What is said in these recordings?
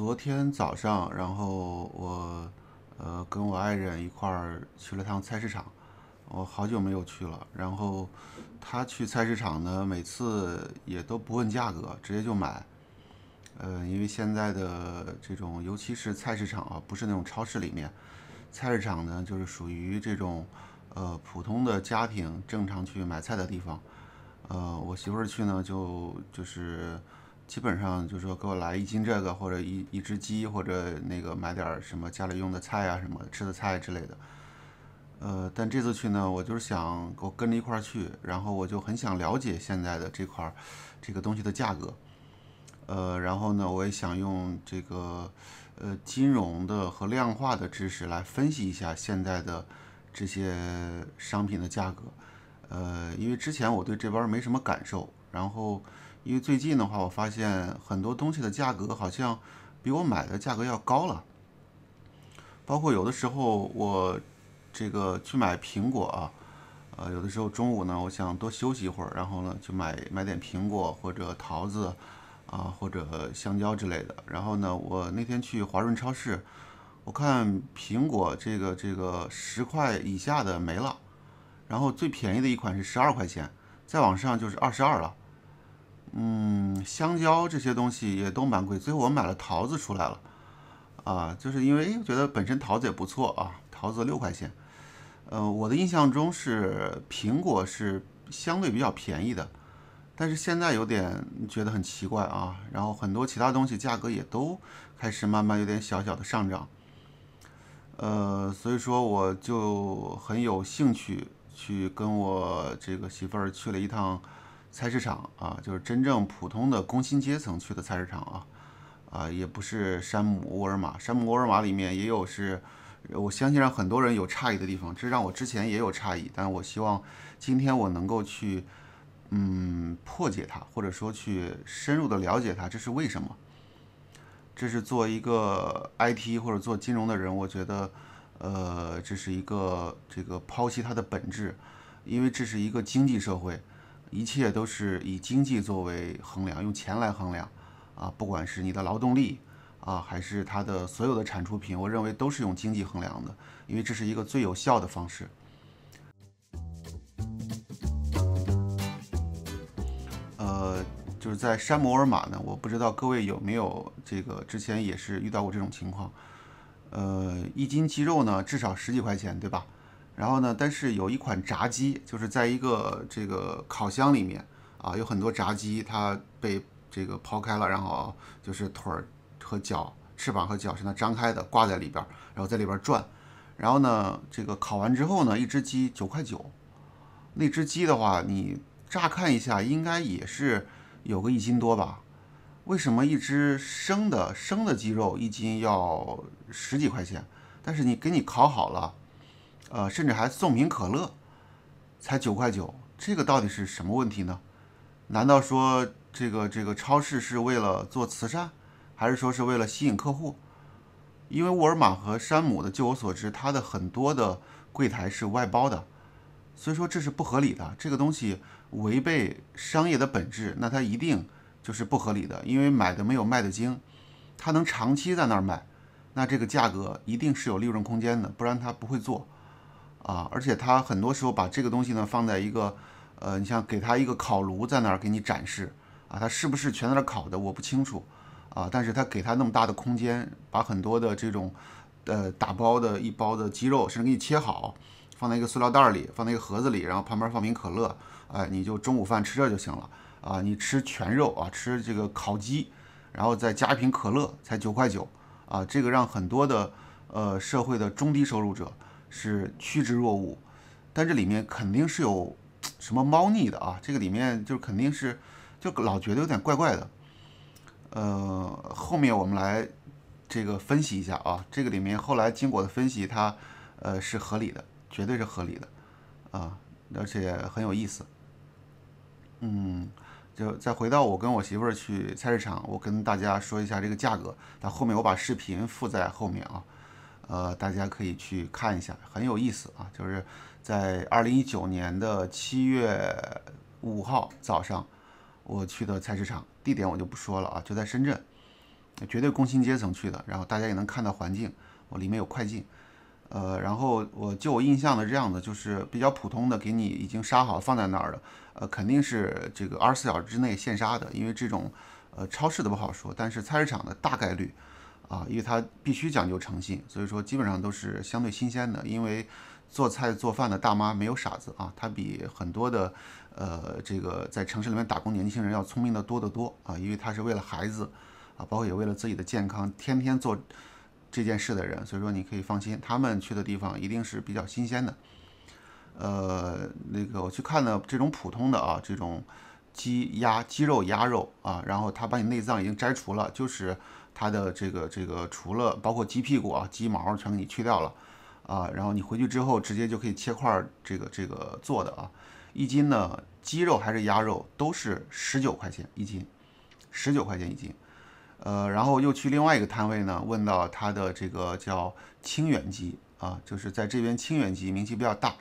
昨天早上，然后我，呃，跟我爱人一块儿去了趟菜市场。我好久没有去了。然后他去菜市场呢，每次也都不问价格，直接就买。呃，因为现在的这种，尤其是菜市场啊，不是那种超市里面，菜市场呢，就是属于这种，呃，普通的家庭正常去买菜的地方。呃，我媳妇儿去呢，就就是。基本上就是说，给我来一斤这个，或者一一只鸡，或者那个买点儿什么家里用的菜啊，什么吃的菜之类的。呃，但这次去呢，我就是想我跟着一块儿去，然后我就很想了解现在的这块这个东西的价格。呃，然后呢，我也想用这个呃金融的和量化的知识来分析一下现在的这些商品的价格。呃，因为之前我对这边没什么感受，然后。因为最近的话，我发现很多东西的价格好像比我买的价格要高了。包括有的时候我这个去买苹果啊，呃，有的时候中午呢，我想多休息一会儿，然后呢去买买点苹果或者桃子啊，或者香蕉之类的。然后呢，我那天去华润超市，我看苹果这个这个十块以下的没了，然后最便宜的一款是十二块钱，再往上就是二十二了。嗯，香蕉这些东西也都蛮贵。最后我买了桃子出来了，啊，就是因为觉得本身桃子也不错啊，桃子六块钱。呃，我的印象中是苹果是相对比较便宜的，但是现在有点觉得很奇怪啊。然后很多其他东西价格也都开始慢慢有点小小的上涨。呃，所以说我就很有兴趣去跟我这个媳妇儿去了一趟。菜市场啊，就是真正普通的工薪阶层去的菜市场啊，啊，也不是山姆、沃尔玛。山姆、沃尔玛里面也有是，我相信让很多人有诧异的地方，这让我之前也有诧异，但我希望今天我能够去，嗯，破解它，或者说去深入的了解它，这是为什么？这是做一个 IT 或者做金融的人，我觉得，呃，这是一个这个剖析它的本质，因为这是一个经济社会。一切都是以经济作为衡量，用钱来衡量，啊，不管是你的劳动力啊，还是它的所有的产出品，我认为都是用经济衡量的，因为这是一个最有效的方式。呃，就是在山姆沃尔玛呢，我不知道各位有没有这个之前也是遇到过这种情况，呃，一斤鸡肉呢至少十几块钱，对吧？然后呢？但是有一款炸鸡，就是在一个这个烤箱里面啊，有很多炸鸡，它被这个抛开了，然后就是腿儿和脚、翅膀和脚是那张开的，挂在里边，然后在里边转。然后呢，这个烤完之后呢，一只鸡九块九。那只鸡的话，你乍看一下应该也是有个一斤多吧？为什么一只生的生的鸡肉一斤要十几块钱？但是你给你烤好了。呃，甚至还送瓶可乐，才九块九，这个到底是什么问题呢？难道说这个这个超市是为了做慈善，还是说是为了吸引客户？因为沃尔玛和山姆的，据我所知，它的很多的柜台是外包的，所以说这是不合理的，这个东西违背商业的本质，那它一定就是不合理的，因为买的没有卖的精，它能长期在那儿卖，那这个价格一定是有利润空间的，不然它不会做。啊，而且他很多时候把这个东西呢放在一个，呃，你像给他一个烤炉在那儿给你展示，啊，他是不是全在那儿烤的我不清楚，啊，但是他给他那么大的空间，把很多的这种，呃，打包的一包的鸡肉，甚至给你切好，放在一个塑料袋里，放在一个盒子里，然后旁边放瓶可乐，哎，你就中午饭吃这就行了，啊，你吃全肉啊，吃这个烤鸡，然后再加一瓶可乐才九块九，啊，这个让很多的，呃，社会的中低收入者。是趋之若鹜，但这里面肯定是有什么猫腻的啊！这个里面就肯定是，就老觉得有点怪怪的。呃，后面我们来这个分析一下啊，这个里面后来经过的分析，它呃是合理的，绝对是合理的啊，而且很有意思。嗯，就再回到我跟我媳妇儿去菜市场，我跟大家说一下这个价格，但后面我把视频附在后面啊。呃，大家可以去看一下，很有意思啊。就是在二零一九年的七月五号早上，我去的菜市场，地点我就不说了啊，就在深圳，绝对工薪阶层去的。然后大家也能看到环境，我里面有快进，呃，然后我就我印象的这样的，就是比较普通的，给你已经杀好放在那儿的，呃，肯定是这个二十四小时之内现杀的，因为这种呃超市的不好说，但是菜市场的大概率。啊，因为他必须讲究诚信，所以说基本上都是相对新鲜的。因为做菜做饭的大妈没有傻子啊，她比很多的呃这个在城市里面打工年轻人要聪明的多得多啊。因为她是为了孩子啊，包括也为了自己的健康，天天做这件事的人，所以说你可以放心，他们去的地方一定是比较新鲜的。呃，那个我去看的这种普通的啊，这种鸡鸭鸡肉鸭肉啊，然后他把你内脏已经摘除了，就是。它的这个这个除了包括鸡屁股啊、鸡毛全给你去掉了啊，然后你回去之后直接就可以切块这个这个做的啊，一斤呢鸡肉还是鸭肉都是十九块钱一斤，十九块钱一斤，呃，然后又去另外一个摊位呢，问到他的这个叫清远鸡啊，就是在这边清远鸡名气比较大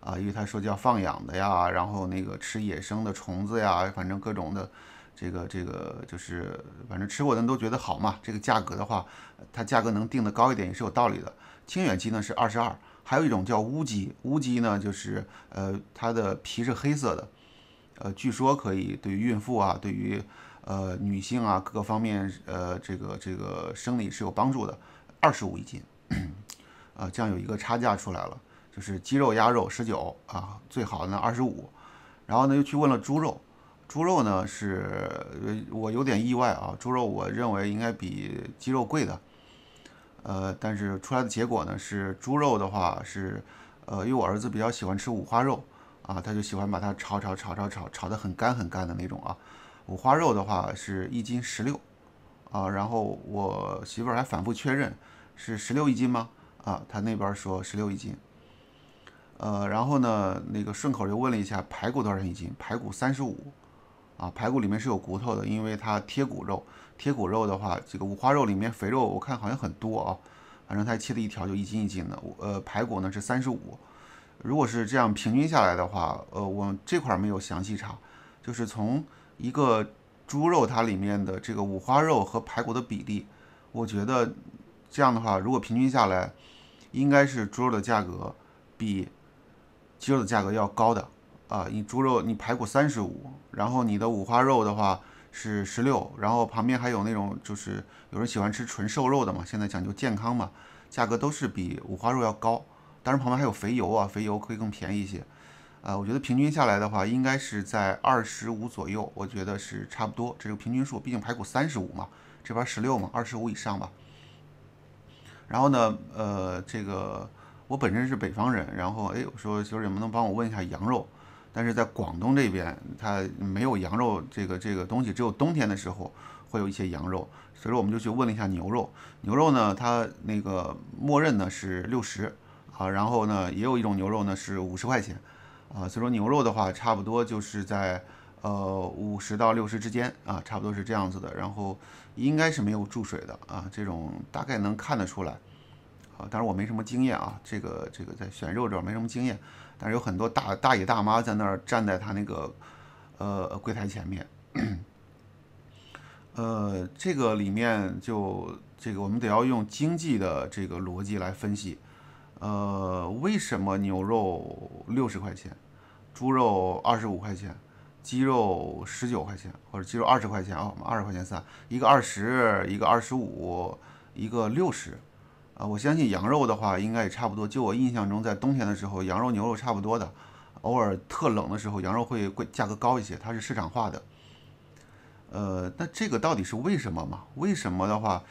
啊，因为他说叫放养的呀，然后那个吃野生的虫子呀，反正各种的。这个这个就是，反正吃过人都觉得好嘛。这个价格的话，它价格能定的高一点也是有道理的。清远鸡呢是二十二，还有一种叫乌鸡，乌鸡呢就是呃它的皮是黑色的，呃据说可以对于孕妇啊，对于呃女性啊各个方面呃这个这个生理是有帮助的，二十五一斤，呃这样有一个差价出来了，就是鸡肉鸭肉十九啊，最好的呢二十五，然后呢又去问了猪肉。猪肉呢是，我有点意外啊。猪肉我认为应该比鸡肉贵的，呃，但是出来的结果呢是，猪肉的话是，呃，因为我儿子比较喜欢吃五花肉啊，他就喜欢把它炒炒炒炒炒炒的很干很干的那种啊。五花肉的话是一斤十六，啊，然后我媳妇儿还反复确认是十六一斤吗？啊，他那边说十六一斤，呃，然后呢，那个顺口又问了一下排骨多少钱一斤？排骨三十五。啊，排骨里面是有骨头的，因为它贴骨肉。贴骨肉的话，这个五花肉里面肥肉我看好像很多啊。反正它切的一条就一斤一斤的，呃排骨呢是三十五。如果是这样平均下来的话，呃，我这块没有详细查，就是从一个猪肉它里面的这个五花肉和排骨的比例，我觉得这样的话，如果平均下来，应该是猪肉的价格比鸡肉的价格要高的。啊，你猪肉，你排骨三十五，然后你的五花肉的话是十六，然后旁边还有那种就是有人喜欢吃纯瘦肉的嘛，现在讲究健康嘛，价格都是比五花肉要高，当然旁边还有肥油啊，肥油可以更便宜一些。呃，我觉得平均下来的话应该是在二十五左右，我觉得是差不多，这是平均数，毕竟排骨三十五嘛，这边十六嘛，二十五以上吧。然后呢，呃，这个我本身是北方人，然后哎，我说就是能不能帮我问一下羊肉？但是在广东这边，它没有羊肉这个这个东西，只有冬天的时候会有一些羊肉。所以说我们就去问了一下牛肉，牛肉呢，它那个默认呢是六十啊，然后呢也有一种牛肉呢是五十块钱啊，所以说牛肉的话差不多就是在呃五十到六十之间啊，差不多是这样子的。然后应该是没有注水的啊，这种大概能看得出来啊，但是我没什么经验啊，这个这个在选肉这儿没什么经验。但有很多大大爷大妈在那儿站在他那个呃柜台前面，呃，这个里面就这个我们得要用经济的这个逻辑来分析，呃，为什么牛肉六十块钱，猪肉二十五块钱，鸡肉十九块钱或者鸡肉二十块钱啊，二十块钱算一个二十一个二十五一个六十。我相信羊肉的话，应该也差不多。就我印象中，在冬天的时候，羊肉、牛肉差不多的。偶尔特冷的时候，羊肉会贵，价格高一些。它是市场化的。呃，那这个到底是为什么嘛？为什么的话，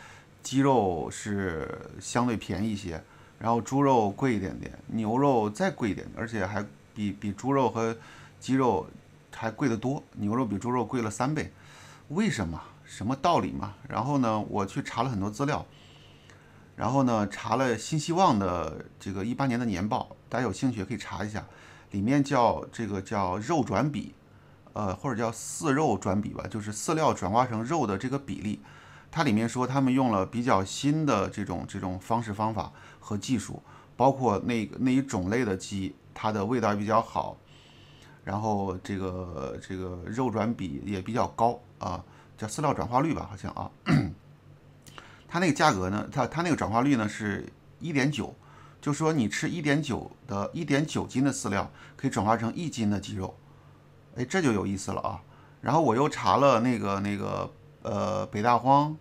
鸡肉是相对便宜一些，然后猪肉贵一点点，牛肉再贵一点，而且还比比猪肉和鸡肉还贵得多。牛肉比猪肉贵了三倍，为什么？什么道理嘛？然后呢，我去查了很多资料。然后呢，查了新希望的这个一八年的年报，大家有兴趣也可以查一下，里面叫这个叫肉转比，呃，或者叫饲肉转比吧，就是饲料转化成肉的这个比例。它里面说他们用了比较新的这种这种方式方法和技术，包括那那一种类的鸡，它的味道比较好，然后这个这个肉转比也比较高啊，叫饲料转化率吧，好像啊。它那个价格呢？它它那个转化率呢是一点九，就说你吃一点九的一点九斤的饲料，可以转化成一斤的鸡肉。哎，这就有意思了啊。然后我又查了那个那个呃北大荒，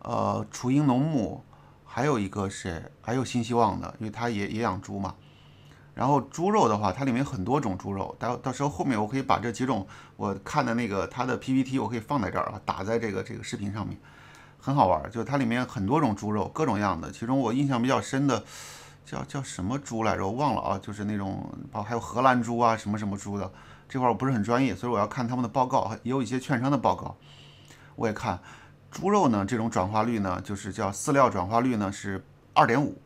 呃雏鹰农牧，还有一个是还有新希望的，因为他也也养猪嘛。然后猪肉的话，它里面很多种猪肉，到到时候后面我可以把这几种我看的那个它的 PPT，我可以放在这儿啊，打在这个这个视频上面。很好玩，就是它里面很多种猪肉，各种样的。其中我印象比较深的，叫叫什么猪来着？我忘了啊。就是那种，还有荷兰猪啊，什么什么猪的。这块我不是很专业，所以我要看他们的报告，也有一些券商的报告，我也看。猪肉呢，这种转化率呢，就是叫饲料转化率呢是二点五，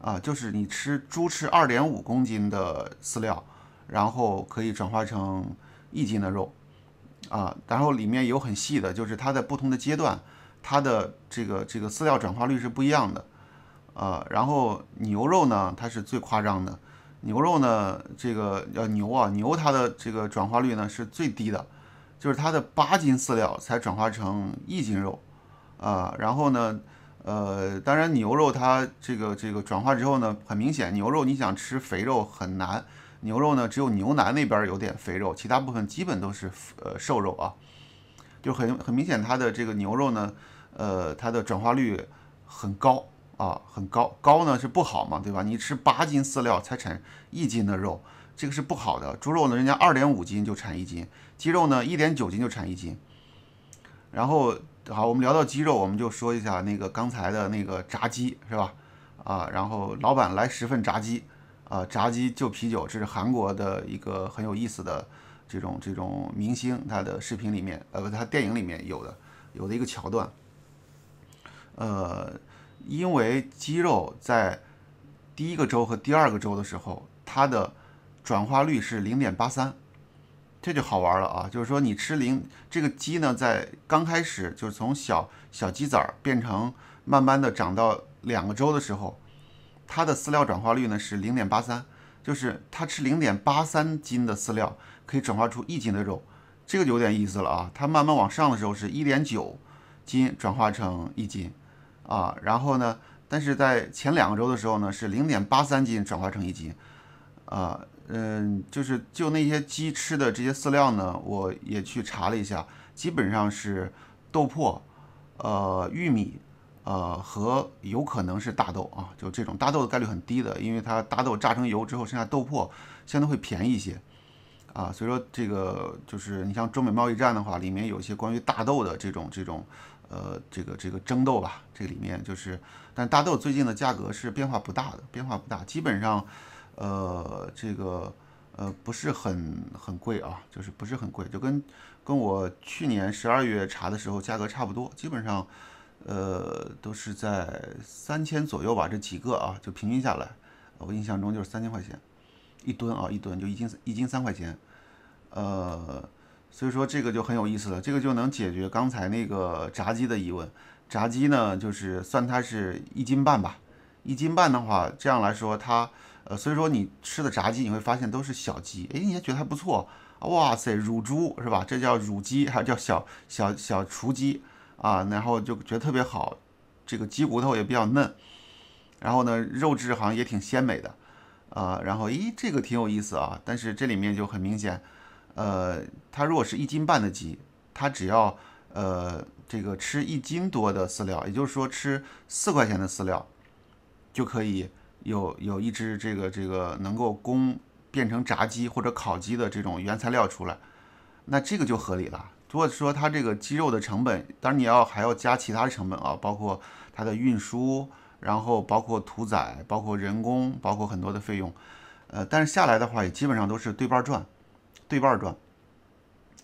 啊，就是你吃猪吃二点五公斤的饲料，然后可以转化成一斤的肉，啊，然后里面有很细的，就是它在不同的阶段。它的这个这个饲料转化率是不一样的，啊，然后牛肉呢，它是最夸张的，牛肉呢，这个要牛啊，牛它的这个转化率呢是最低的，就是它的八斤饲料才转化成一斤肉，啊，然后呢，呃，当然牛肉它这个这个转化之后呢，很明显，牛肉你想吃肥肉很难，牛肉呢，只有牛腩那边有点肥肉，其他部分基本都是呃瘦肉啊。就很很明显，它的这个牛肉呢，呃，它的转化率很高啊，很高高呢是不好嘛，对吧？你吃八斤饲料才产一斤的肉，这个是不好的。猪肉呢，人家二点五斤就产一斤，鸡肉呢一点九斤就产一斤。然后好，我们聊到鸡肉，我们就说一下那个刚才的那个炸鸡，是吧？啊，然后老板来十份炸鸡，啊，炸鸡就啤酒，这是韩国的一个很有意思的。这种这种明星他的视频里面，呃，不，他电影里面有的有的一个桥段，呃，因为鸡肉在第一个周和第二个周的时候，它的转化率是零点八三，这就好玩了啊！就是说你吃零这个鸡呢，在刚开始就是从小小鸡仔儿变成慢慢的长到两个周的时候，它的饲料转化率呢是零点八三，就是它吃零点八三斤的饲料。可以转化出一斤的肉，这个有点意思了啊！它慢慢往上的时候是一点九斤转化成一斤啊，然后呢，但是在前两个周的时候呢是零点八三斤转化成一斤啊，嗯，就是就那些鸡吃的这些饲料呢，我也去查了一下，基本上是豆粕、呃玉米、呃和有可能是大豆啊，就这种大豆的概率很低的，因为它大豆榨成油之后剩下豆粕相对会便宜一些。啊，所以说这个就是你像中美贸易战的话，里面有一些关于大豆的这种这种，呃，这个这个争斗吧，这里面就是，但大豆最近的价格是变化不大的，变化不大，基本上，呃，这个呃不是很很贵啊，就是不是很贵，就跟跟我去年十二月查的时候价格差不多，基本上，呃，都是在三千左右吧，这几个啊就平均下来，我印象中就是三千块钱。一吨啊，一吨就一斤，一斤三块钱，呃，所以说这个就很有意思了，这个就能解决刚才那个炸鸡的疑问。炸鸡呢，就是算它是一斤半吧，一斤半的话，这样来说，它，呃，所以说你吃的炸鸡，你会发现都是小鸡，哎，你还觉得还不错，哇塞，乳猪是吧？这叫乳鸡，还叫小小小雏鸡啊，然后就觉得特别好，这个鸡骨头也比较嫩，然后呢，肉质好像也挺鲜美的。啊，然后咦，这个挺有意思啊，但是这里面就很明显，呃，它如果是一斤半的鸡，它只要呃这个吃一斤多的饲料，也就是说吃四块钱的饲料，就可以有有一只这个这个能够供变成炸鸡或者烤鸡的这种原材料出来，那这个就合理了。如果说它这个鸡肉的成本，当然你要还要加其他的成本啊，包括它的运输。然后包括屠宰，包括人工，包括很多的费用，呃，但是下来的话也基本上都是对半赚，对半赚，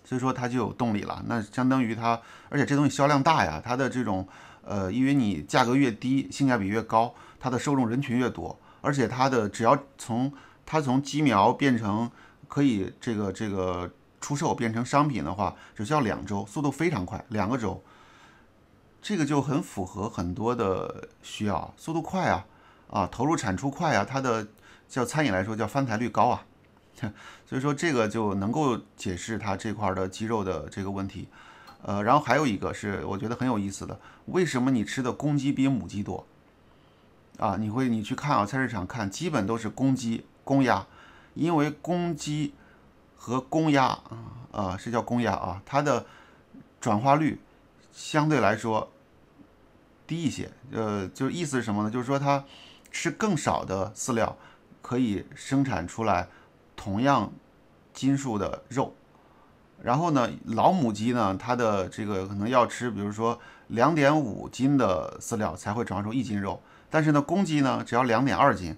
所以说它就有动力了。那相当于它，而且这东西销量大呀，它的这种，呃，因为你价格越低，性价比越高，它的受众人群越多，而且它的只要从它从鸡苗变成可以这个这个出售变成商品的话，只需要两周，速度非常快，两个周。这个就很符合很多的需要，速度快啊，啊投入产出快啊，它的叫餐饮来说叫翻台率高啊，所以说这个就能够解释它这块的肌肉的这个问题，呃，然后还有一个是我觉得很有意思的，为什么你吃的公鸡比母鸡多？啊，你会你去看啊，菜市场看，基本都是公鸡、公鸭，因为公鸡和公鸭啊啊是叫公鸭啊，它的转化率相对来说。低一些，呃，就是意思是什么呢？就是说它吃更少的饲料可以生产出来同样斤数的肉。然后呢，老母鸡呢，它的这个可能要吃，比如说两点五斤的饲料才会化出一斤肉。但是呢，公鸡呢，只要两点二斤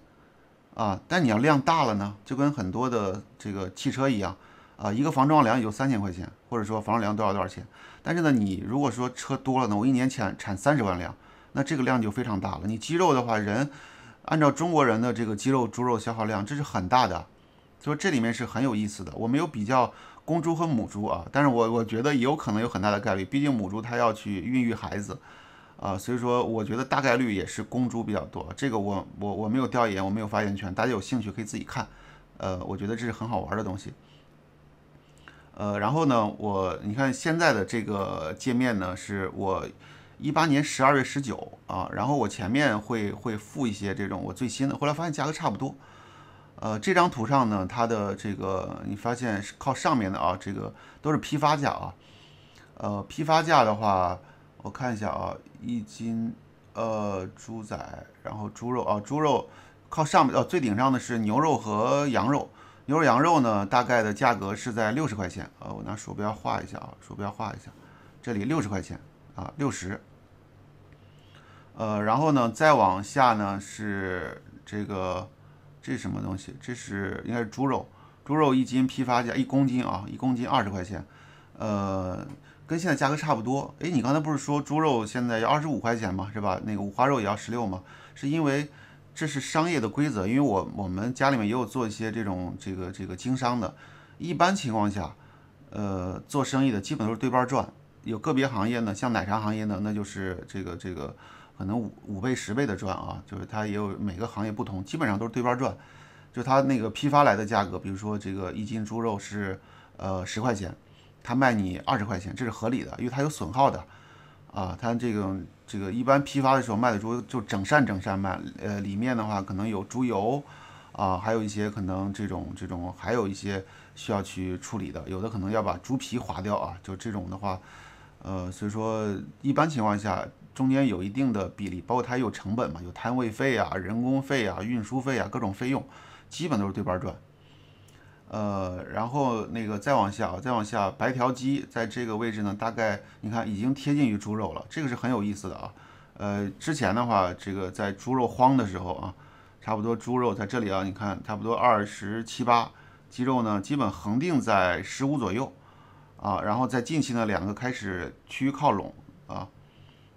啊。但你要量大了呢，就跟很多的这个汽车一样。啊，一个防撞梁也就三千块钱，或者说防撞梁多少多少钱？但是呢，你如果说车多了呢，我一年产产三十万辆，那这个量就非常大了。你肌肉的话，人按照中国人的这个肌肉、猪肉消耗量，这是很大的，所以这里面是很有意思的。我没有比较公猪和母猪啊，但是我我觉得有可能有很大的概率，毕竟母猪它要去孕育孩子，啊，所以说我觉得大概率也是公猪比较多。这个我我我没有调研，我没有发言权，大家有兴趣可以自己看。呃，我觉得这是很好玩的东西。呃，然后呢，我你看现在的这个界面呢，是我一八年十二月十九啊，然后我前面会会附一些这种我最新的，后来发现价格差不多。呃，这张图上呢，它的这个你发现是靠上面的啊，这个都是批发价啊。呃，批发价的话，我看一下啊，一斤呃猪仔，然后猪肉啊，猪肉靠上面哦，最顶上的是牛肉和羊肉。牛肉、羊肉呢，大概的价格是在六十块钱。呃，我拿鼠标画一下啊，鼠标画一下，这里六十块钱啊，六十。呃，然后呢，再往下呢是这个，这是什么东西？这是应该是猪肉，猪肉一斤批发价一公斤啊，一公斤二十块钱，呃，跟现在价格差不多。哎，你刚才不是说猪肉现在要二十五块钱吗？是吧？那个五花肉也要十六吗？是因为这是商业的规则，因为我我们家里面也有做一些这种这个这个经商的，一般情况下，呃，做生意的基本都是对半赚，有个别行业呢，像奶茶行业呢，那就是这个这个可能五五倍十倍的赚啊，就是它也有每个行业不同，基本上都是对半赚，就他那个批发来的价格，比如说这个一斤猪肉是呃十块钱，他卖你二十块钱，这是合理的，因为它有损耗的。啊，它这个这个一般批发的时候卖的猪就整扇整扇卖，呃，里面的话可能有猪油，啊，还有一些可能这种这种还有一些需要去处理的，有的可能要把猪皮划掉啊，就这种的话，呃，所以说一般情况下中间有一定的比例，包括它有成本嘛，有摊位费啊、人工费啊、运输费啊各种费用，基本都是对半赚。呃，然后那个再往下啊，再往下，白条鸡在这个位置呢，大概你看已经贴近于猪肉了，这个是很有意思的啊。呃，之前的话，这个在猪肉荒的时候啊，差不多猪肉在这里啊，你看差不多二十七八，鸡肉呢基本恒定在十五左右啊。然后在近期呢，两个开始趋于靠拢啊，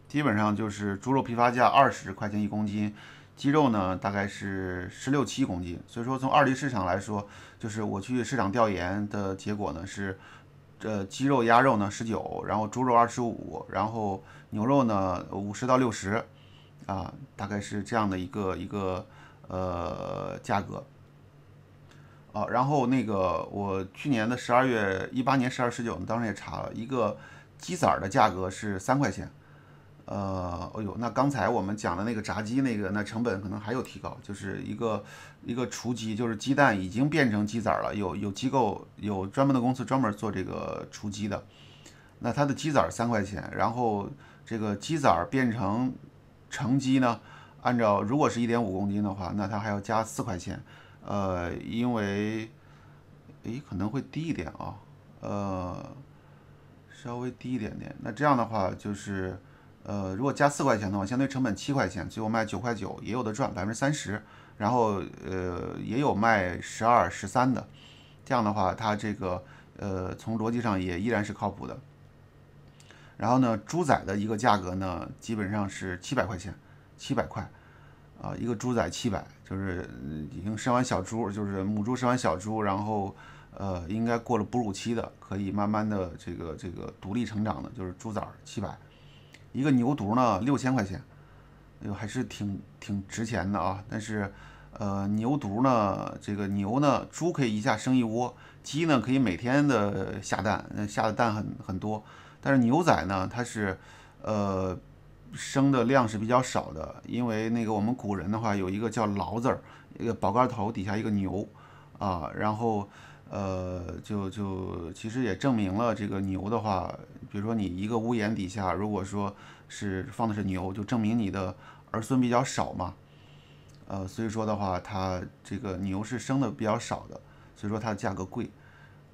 基本上就是猪肉批发价二十块钱一公斤。鸡肉呢，大概是十六七公斤，所以说从二级市场来说，就是我去市场调研的结果呢是，呃，鸡肉、鸭肉呢十九，然后猪肉二十五，然后牛肉呢五十到六十，啊，大概是这样的一个一个呃价格，啊，然后那个我去年的十二月一八年十二十九呢，当时也查了一个鸡仔的价格是三块钱。呃，哎呦，那刚才我们讲的那个炸鸡，那个那成本可能还有提高，就是一个一个雏鸡，就是鸡蛋已经变成鸡仔了。有有机构有专门的公司专门做这个雏鸡的，那它的鸡仔三块钱，然后这个鸡仔变成成鸡呢，按照如果是1.5公斤的话，那它还要加四块钱。呃，因为哎可能会低一点啊，呃，稍微低一点点。那这样的话就是。呃，如果加四块钱的话，相对成本七块钱，最后卖九块九也有的赚百分之三十，然后呃也有卖十二十三的，这样的话它这个呃从逻辑上也依然是靠谱的。然后呢，猪仔的一个价格呢，基本上是七百块钱，七百块啊，一个猪仔七百，就是已经生完小猪，就是母猪生完小猪，然后呃应该过了哺乳期的，可以慢慢的这个这个独立成长的，就是猪崽七百。一个牛犊呢，六千块钱，哟，还是挺挺值钱的啊。但是，呃，牛犊呢，这个牛呢，猪可以一下生一窝，鸡呢可以每天的下蛋，下的蛋很很多。但是牛仔呢，它是，呃，生的量是比较少的，因为那个我们古人的话有一个叫“牢”字儿，一个宝盖头底下一个牛，啊，然后。呃，就就其实也证明了这个牛的话，比如说你一个屋檐底下，如果说是放的是牛，就证明你的儿孙比较少嘛。呃，所以说的话，它这个牛是生的比较少的，所以说它的价格贵。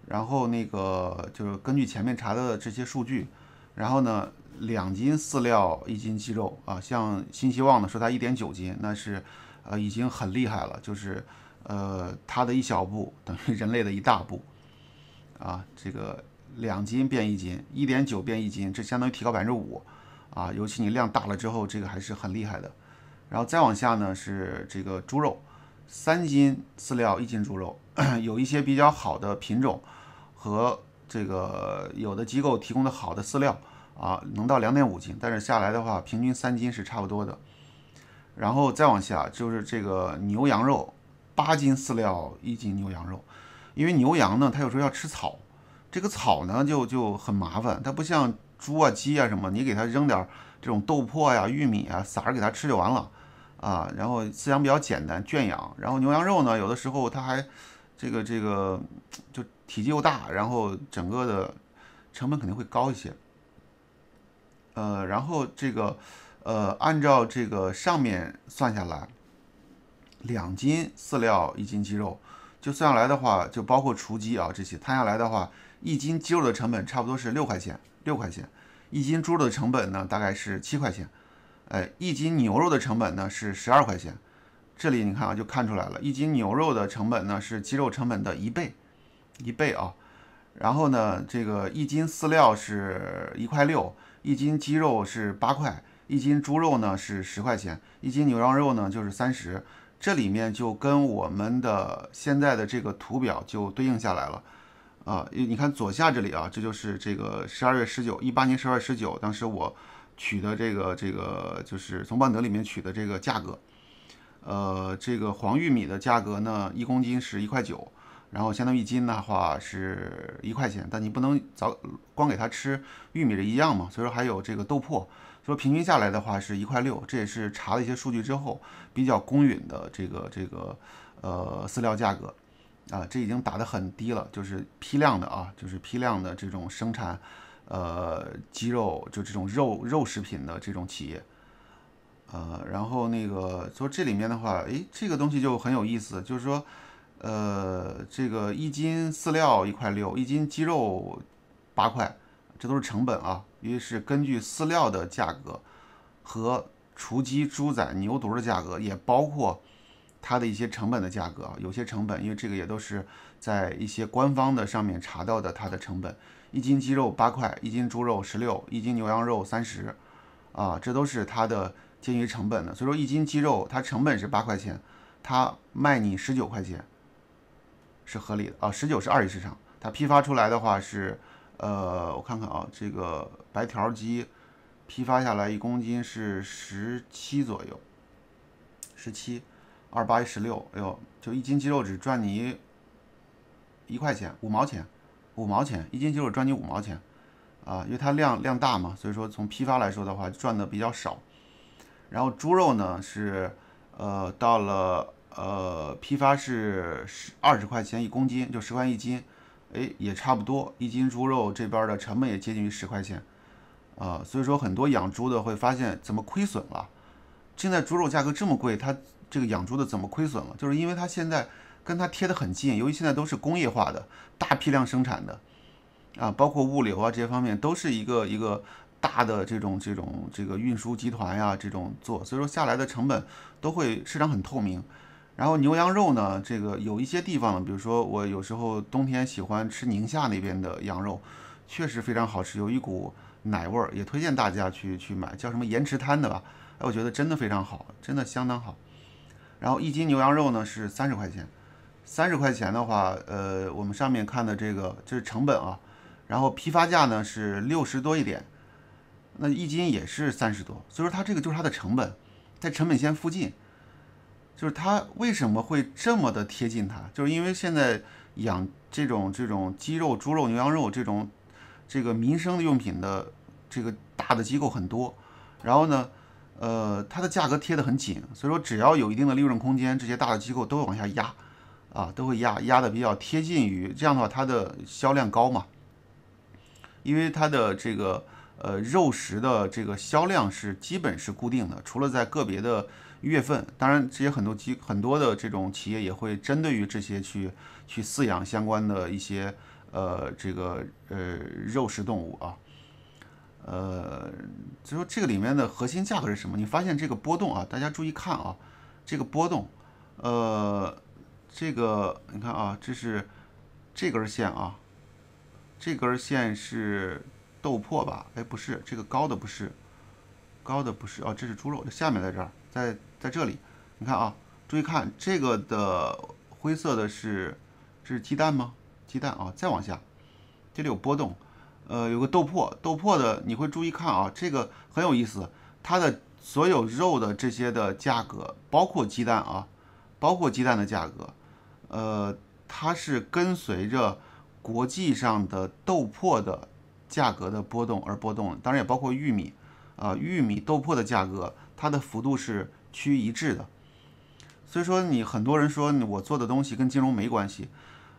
然后那个就是根据前面查的这些数据，然后呢，两斤饲料一斤鸡肉啊，像新希望呢说它一点九斤，那是呃已经很厉害了，就是。呃，它的一小步等于人类的一大步，啊，这个两斤变一斤，一点九变一斤，这相当于提高百分之五，啊，尤其你量大了之后，这个还是很厉害的。然后再往下呢，是这个猪肉，三斤饲料一斤猪肉，有一些比较好的品种和这个有的机构提供的好的饲料啊，能到两点五斤，但是下来的话，平均三斤是差不多的。然后再往下就是这个牛羊肉。八斤饲料一斤牛羊肉，因为牛羊呢，它有时候要吃草，这个草呢就就很麻烦，它不像猪啊鸡啊什么，你给它扔点这种豆粕呀玉米啊撒着给它吃就完了啊。然后饲养比较简单，圈养。然后牛羊肉呢，有的时候它还这个这个就体积又大，然后整个的成本肯定会高一些。呃，然后这个呃，按照这个上面算下来。两斤饲料一斤鸡肉，就算下来的话，就包括雏鸡啊这些摊下来的话，一斤鸡肉的成本差不多是六块钱，六块钱。一斤猪肉的成本呢大概是七块钱，哎，一斤牛肉的成本呢是十二块钱。这里你看啊，就看出来了，一斤牛肉的成本呢是鸡肉成本的一倍，一倍啊。然后呢，这个一斤饲料是一块六，一斤鸡肉是八块，一斤猪肉呢是十块钱，一斤牛羊肉呢就是三十。这里面就跟我们的现在的这个图表就对应下来了，啊，你看左下这里啊，这就是这个十二月十九一八年十二月十九，当时我取的这个这个就是从万德里面取的这个价格，呃，这个黄玉米的价格呢，一公斤是一块九，然后相当于一斤的话是一块钱，但你不能早光给它吃玉米的一样嘛，所以说还有这个豆粕。说平均下来的话是一块六，这也是查了一些数据之后比较公允的这个这个呃饲料价格啊，这已经打得很低了，就是批量的啊，就是批量的这种生产呃鸡肉就这种肉肉食品的这种企业，呃，然后那个说这里面的话，诶，这个东西就很有意思，就是说呃这个一斤饲料一块六，一斤鸡肉八块，这都是成本啊。于是根据饲料的价格和雏鸡、猪仔、牛犊的价格，也包括它的一些成本的价格有些成本，因为这个也都是在一些官方的上面查到的，它的成本一斤鸡肉八块，一斤猪肉十六，一斤牛羊肉三十，啊，这都是它的鉴于成本的。所以说一斤鸡肉它成本是八块钱，它卖你十九块钱是合理的啊，十九是二级市场，它批发出来的话是。呃，我看看啊，这个白条鸡批发下来一公斤是十七左右，十七二八一十六，哎呦，就一斤鸡肉只赚你一块钱五毛钱，五毛钱一斤鸡肉赚你五毛钱啊，因为它量量大嘛，所以说从批发来说的话赚的比较少。然后猪肉呢是呃到了呃批发是十二十块钱一公斤，就十块一斤。哎，也差不多，一斤猪肉这边的成本也接近于十块钱，啊，所以说很多养猪的会发现怎么亏损了？现在猪肉价格这么贵，它这个养猪的怎么亏损了？就是因为它现在跟它贴的很近，由于现在都是工业化的、大批量生产的，啊，包括物流啊这些方面都是一个一个大的这种这种这个运输集团呀这种做，所以说下来的成本都会市场很透明。然后牛羊肉呢，这个有一些地方呢，比如说我有时候冬天喜欢吃宁夏那边的羊肉，确实非常好吃，有一股奶味儿，也推荐大家去去买，叫什么盐池滩的吧，哎，我觉得真的非常好，真的相当好。然后一斤牛羊肉呢是三十块钱，三十块钱的话，呃，我们上面看的这个这是成本啊，然后批发价呢是六十多一点，那一斤也是三十多，所以说它这个就是它的成本，在成本线附近。就是它为什么会这么的贴近它？就是因为现在养这种这种鸡肉、猪肉、牛羊肉这种这个民生的用品的这个大的机构很多，然后呢，呃，它的价格贴的很紧，所以说只要有一定的利润空间，这些大的机构都会往下压，啊，都会压压的比较贴近于这样的话，它的销量高嘛，因为它的这个呃肉食的这个销量是基本是固定的，除了在个别的。月份，当然，这些很多机很多的这种企业也会针对于这些去去饲养相关的一些呃这个呃肉食动物啊，呃，就说这个里面的核心价格是什么？你发现这个波动啊，大家注意看啊，这个波动，呃，这个你看啊，这是这根线啊，这根线是豆粕吧？哎，不是，这个高的不是高的不是哦，这是猪肉，这下面在这儿在。在这里，你看啊，注意看这个的灰色的是，这是鸡蛋吗？鸡蛋啊，再往下，这里有波动，呃，有个豆粕，豆粕的你会注意看啊，这个很有意思，它的所有肉的这些的价格，包括鸡蛋啊，包括鸡蛋的价格，呃，它是跟随着国际上的豆粕的价格的波动而波动，当然也包括玉米，啊，玉米豆粕的价格，它的幅度是。趋于一致的，所以说你很多人说我做的东西跟金融没关系，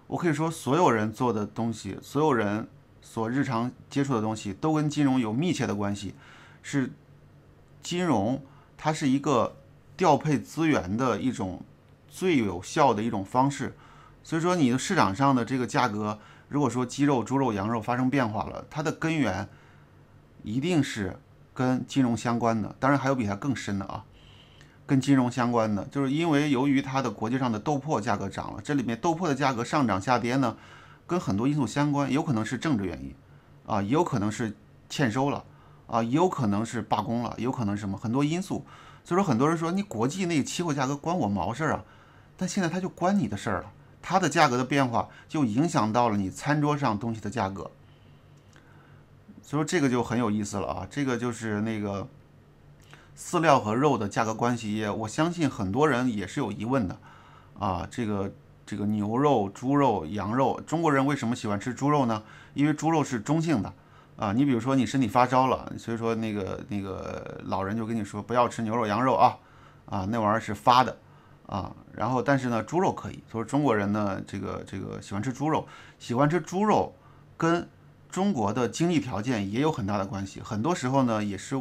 我可以说所有人做的东西，所有人所日常接触的东西都跟金融有密切的关系。是金融，它是一个调配资源的一种最有效的一种方式。所以说你的市场上的这个价格，如果说鸡肉、猪肉、羊肉发生变化了，它的根源一定是跟金融相关的。当然还有比它更深的啊。跟金融相关的，就是因为由于它的国际上的豆粕价格涨了，这里面豆粕的价格上涨下跌呢，跟很多因素相关，有可能是政治原因，啊，也有可能是欠收了，啊，也有可能是罢工了，也有可能什么，很多因素。所以说很多人说你国际那期货价格关我毛事儿啊，但现在它就关你的事儿了，它的价格的变化就影响到了你餐桌上东西的价格。所以说这个就很有意思了啊，这个就是那个。饲料和肉的价格关系，我相信很多人也是有疑问的，啊，这个这个牛肉、猪肉、羊肉，中国人为什么喜欢吃猪肉呢？因为猪肉是中性的，啊，你比如说你身体发烧了，所以说那个那个老人就跟你说不要吃牛肉、羊肉啊，啊，那玩意儿是发的，啊，然后但是呢，猪肉可以，所以中国人呢，这个这个喜欢吃猪肉，喜欢吃猪肉跟中国的经济条件也有很大的关系，很多时候呢也是。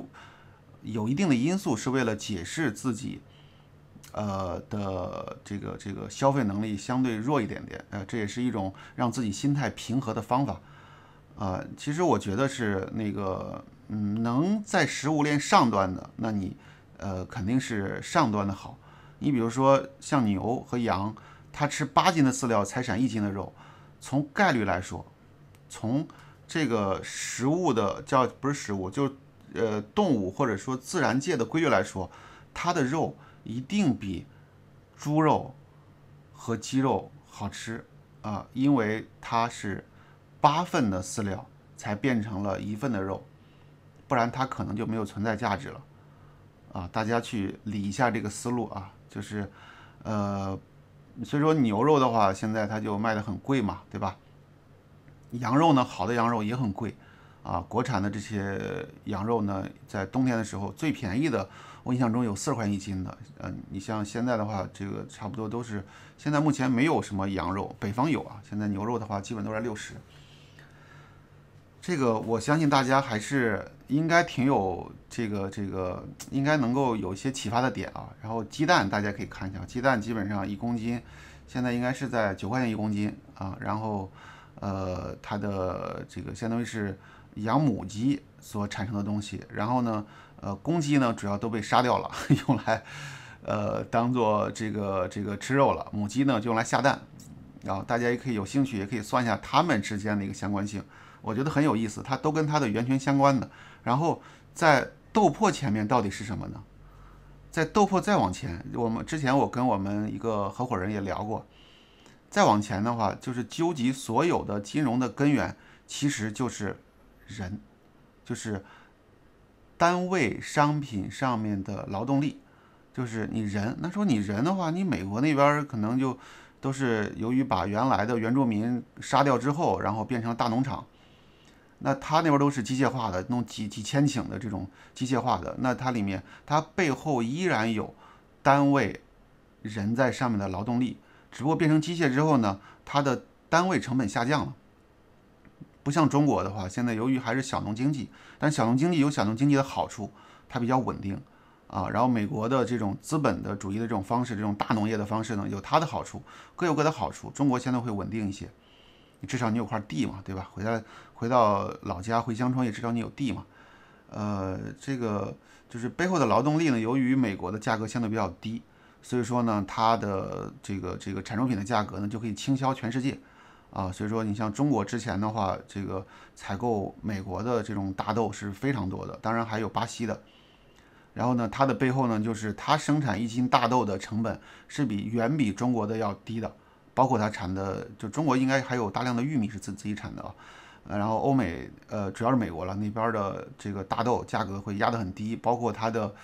有一定的因素是为了解释自己，呃的这个这个消费能力相对弱一点点，呃，这也是一种让自己心态平和的方法，呃，其实我觉得是那个，嗯，能在食物链上端的，那你，呃，肯定是上端的好。你比如说像牛和羊，它吃八斤的饲料才产一斤的肉，从概率来说，从这个食物的叫不是食物就。呃，动物或者说自然界的规律来说，它的肉一定比猪肉和鸡肉好吃啊，因为它是八份的饲料才变成了一份的肉，不然它可能就没有存在价值了啊。大家去理一下这个思路啊，就是呃，所以说牛肉的话，现在它就卖的很贵嘛，对吧？羊肉呢，好的羊肉也很贵。啊，国产的这些羊肉呢，在冬天的时候最便宜的，我印象中有四十块钱一斤的。嗯，你像现在的话，这个差不多都是现在目前没有什么羊肉，北方有啊。现在牛肉的话，基本都在六十。这个我相信大家还是应该挺有这个这个，应该能够有一些启发的点啊。然后鸡蛋大家可以看一下，鸡蛋基本上一公斤现在应该是在九块钱一公斤啊。然后呃，它的这个相当于是。养母鸡所产生的东西，然后呢，呃，公鸡呢主要都被杀掉了，用来，呃，当做这个这个吃肉了。母鸡呢就用来下蛋，然后大家也可以有兴趣，也可以算一下它们之间的一个相关性，我觉得很有意思。它都跟它的源泉相关的。然后在斗破前面到底是什么呢？在斗破再往前，我们之前我跟我们一个合伙人也聊过，再往前的话，就是究极所有的金融的根源，其实就是。人，就是单位商品上面的劳动力，就是你人。那说你人的话，你美国那边可能就都是由于把原来的原住民杀掉之后，然后变成了大农场。那他那边都是机械化的，弄几几千顷的这种机械化的。那它里面，它背后依然有单位人在上面的劳动力，只不过变成机械之后呢，它的单位成本下降了。不像中国的话，现在由于还是小农经济，但小农经济有小农经济的好处，它比较稳定啊。然后美国的这种资本的主义的这种方式，这种大农业的方式呢，有它的好处，各有各的好处。中国现在会稳定一些，至少你有块地嘛，对吧？回来回到老家回乡创业，至少你有地嘛。呃，这个就是背后的劳动力呢，由于美国的价格相对比较低，所以说呢，它的这个这个产出品的价格呢就可以倾销全世界。啊，所以说你像中国之前的话，这个采购美国的这种大豆是非常多的，当然还有巴西的。然后呢，它的背后呢，就是它生产一斤大豆的成本是比远比中国的要低的，包括它产的，就中国应该还有大量的玉米是自自己产的。啊。然后欧美，呃，主要是美国了，那边的这个大豆价格会压得很低，包括它的，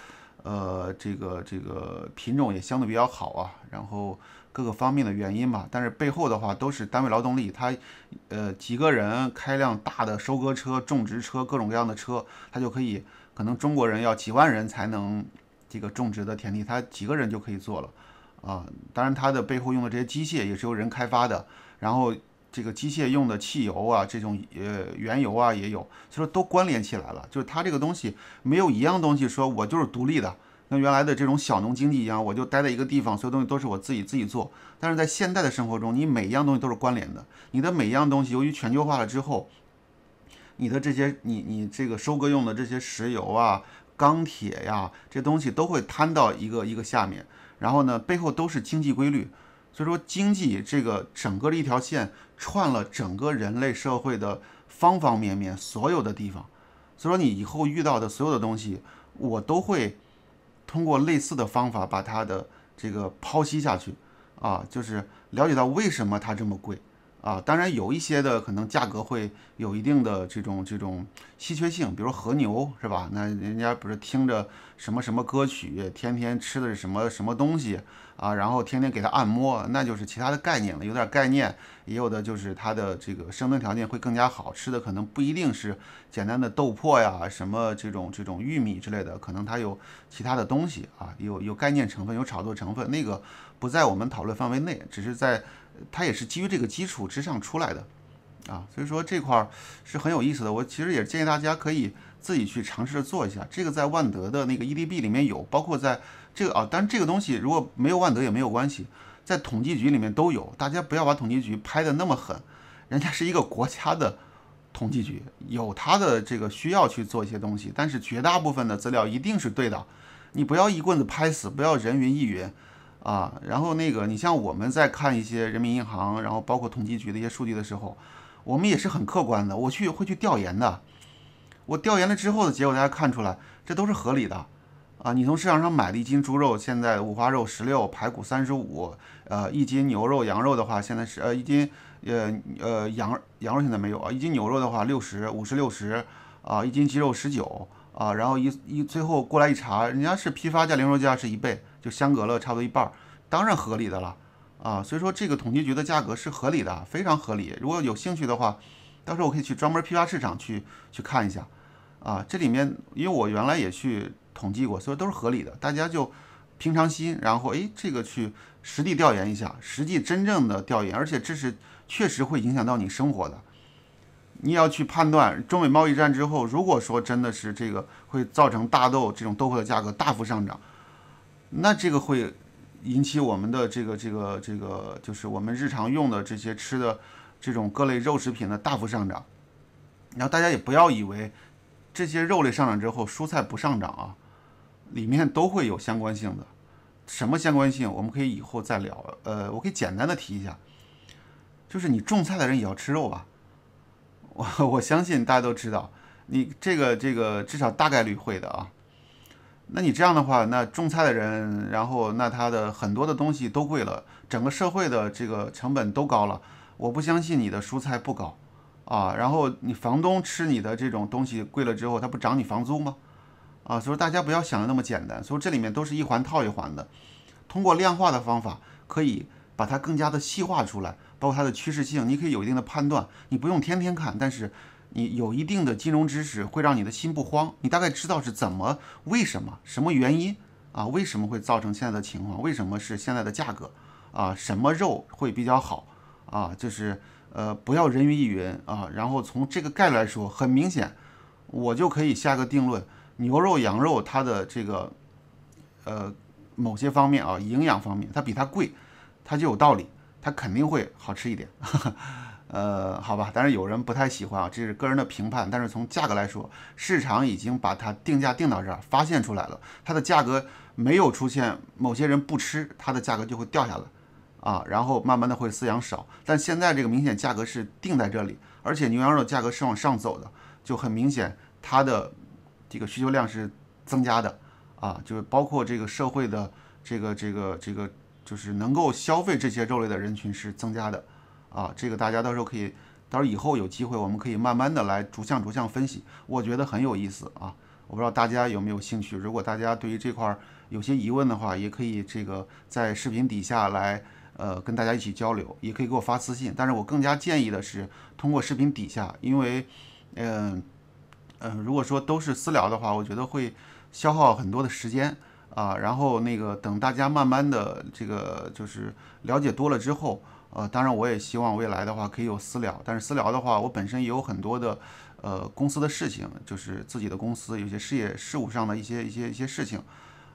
呃，这个这个品种也相对比较好啊。然后。各个方面的原因吧，但是背后的话都是单位劳动力，他，呃，几个人开辆大的收割车、种植车，各种各样的车，他就可以，可能中国人要几万人才能这个种植的田地，他几个人就可以做了，啊，当然他的背后用的这些机械也是由人开发的，然后这个机械用的汽油啊，这种呃原油啊也有，所以说都关联起来了，就是他这个东西没有一样东西说我就是独立的。跟原来的这种小农经济一样，我就待在一个地方，所有东西都是我自己自己做。但是在现代的生活中，你每一样东西都是关联的，你的每一样东西，由于全球化了之后，你的这些你你这个收割用的这些石油啊、钢铁呀这东西都会摊到一个一个下面，然后呢，背后都是经济规律。所以说，经济这个整个的一条线串了整个人类社会的方方面面所有的地方。所以说，你以后遇到的所有的东西，我都会。通过类似的方法，把它的这个剖析下去，啊，就是了解到为什么它这么贵。啊，当然有一些的可能价格会有一定的这种这种稀缺性，比如和牛是吧？那人家不是听着什么什么歌曲，天天吃的是什么什么东西啊？然后天天给他按摩，那就是其他的概念了，有点概念，也有的就是它的这个生存条件会更加好，吃的可能不一定是简单的豆粕呀，什么这种这种玉米之类的，可能它有其他的东西啊，有有概念成分，有炒作成分，那个不在我们讨论范围内，只是在。它也是基于这个基础之上出来的，啊，所以说这块是很有意思的。我其实也建议大家可以自己去尝试着做一下，这个在万德的那个 EDB 里面有，包括在这个啊，但这个东西如果没有万德也没有关系，在统计局里面都有。大家不要把统计局拍的那么狠，人家是一个国家的统计局，有他的这个需要去做一些东西，但是绝大部分的资料一定是对的，你不要一棍子拍死，不要人云亦云。啊，然后那个，你像我们在看一些人民银行，然后包括统计局的一些数据的时候，我们也是很客观的。我去会去调研的，我调研了之后的结果，大家看出来，这都是合理的。啊，你从市场上买的一斤猪肉，现在五花肉十六，排骨三十五，呃，一斤牛肉、羊肉的话，现在是呃一斤，呃呃羊羊肉现在没有啊，一斤牛肉的话六十五十六十，啊，一斤鸡肉十九，啊，然后一一最后过来一查，人家是批发价、零售价是一倍。就相隔了差不多一半儿，当然合理的了啊，所以说这个统计局的价格是合理的，非常合理。如果有兴趣的话，到时候我可以去专门批发市场去去看一下啊。这里面因为我原来也去统计过，所以都是合理的。大家就平常心，然后哎，这个去实地调研一下，实际真正的调研，而且这是确实会影响到你生活的。你要去判断中美贸易战之后，如果说真的是这个会造成大豆这种豆粕的价格大幅上涨。那这个会引起我们的这个这个这个，就是我们日常用的这些吃的这种各类肉食品的大幅上涨。然后大家也不要以为这些肉类上涨之后，蔬菜不上涨啊，里面都会有相关性的。什么相关性，我们可以以后再聊。呃，我可以简单的提一下，就是你种菜的人也要吃肉吧？我我相信大家都知道，你这个这个至少大概率会的啊。那你这样的话，那种菜的人，然后那他的很多的东西都贵了，整个社会的这个成本都高了。我不相信你的蔬菜不高啊。然后你房东吃你的这种东西贵了之后，他不涨你房租吗？啊，所以大家不要想的那么简单。所以这里面都是一环套一环的，通过量化的方法可以把它更加的细化出来，包括它的趋势性，你可以有一定的判断，你不用天天看，但是。你有一定的金融知识，会让你的心不慌。你大概知道是怎么、为什么、什么原因啊？为什么会造成现在的情况？为什么是现在的价格啊？什么肉会比较好啊？就是呃，不要人云亦云啊。然后从这个概率来说，很明显，我就可以下个定论：牛肉、羊肉，它的这个呃某些方面啊，营养方面，它比它贵，它就有道理，它肯定会好吃一点。呃，好吧，但是有人不太喜欢啊，这是个人的评判。但是从价格来说，市场已经把它定价定到这儿，发现出来了，它的价格没有出现某些人不吃，它的价格就会掉下来啊，然后慢慢的会饲养少。但现在这个明显价格是定在这里，而且牛羊肉价格是往上走的，就很明显它的这个需求量是增加的啊，就是包括这个社会的这个这个这个，就是能够消费这些肉类的人群是增加的。啊，这个大家到时候可以，到时候以后有机会，我们可以慢慢的来逐项逐项分析。我觉得很有意思啊，我不知道大家有没有兴趣。如果大家对于这块有些疑问的话，也可以这个在视频底下来，呃，跟大家一起交流，也可以给我发私信。但是我更加建议的是通过视频底下，因为，嗯，嗯，如果说都是私聊的话，我觉得会消耗很多的时间啊。然后那个等大家慢慢的这个就是了解多了之后。呃，当然，我也希望未来的话可以有私聊，但是私聊的话，我本身也有很多的，呃，公司的事情，就是自己的公司有些事业事务上的一些一些一些事情，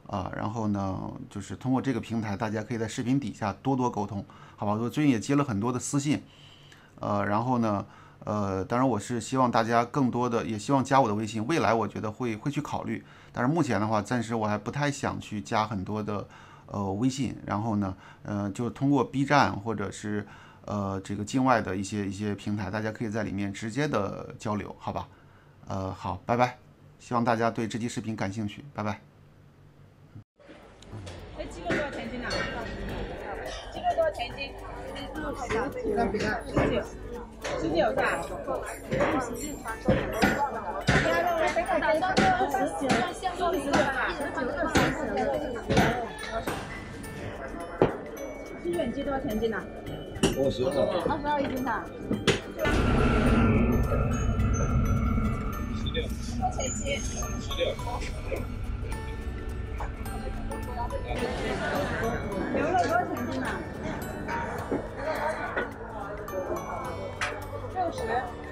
啊，然后呢，就是通过这个平台，大家可以在视频底下多多沟通，好吧？我最近也接了很多的私信，呃，然后呢，呃，当然我是希望大家更多的，也希望加我的微信，未来我觉得会会去考虑，但是目前的话，暂时我还不太想去加很多的。呃，微信，然后呢，呃，就通过 B 站或者是呃这个境外的一些一些平台，大家可以在里面直接的交流，好吧？呃，好，拜拜，希望大家对这期视频感兴趣，拜拜。哎，鸡肉多少钱一斤啊？鸡肉多少钱一斤？鸡肉十九，十九，十九是吧？十九块，十九块。卷鸡多少钱一斤呢？二十二。二十二一斤的。十六。多少钱一斤？十六。牛肉多少钱一斤呢？六十。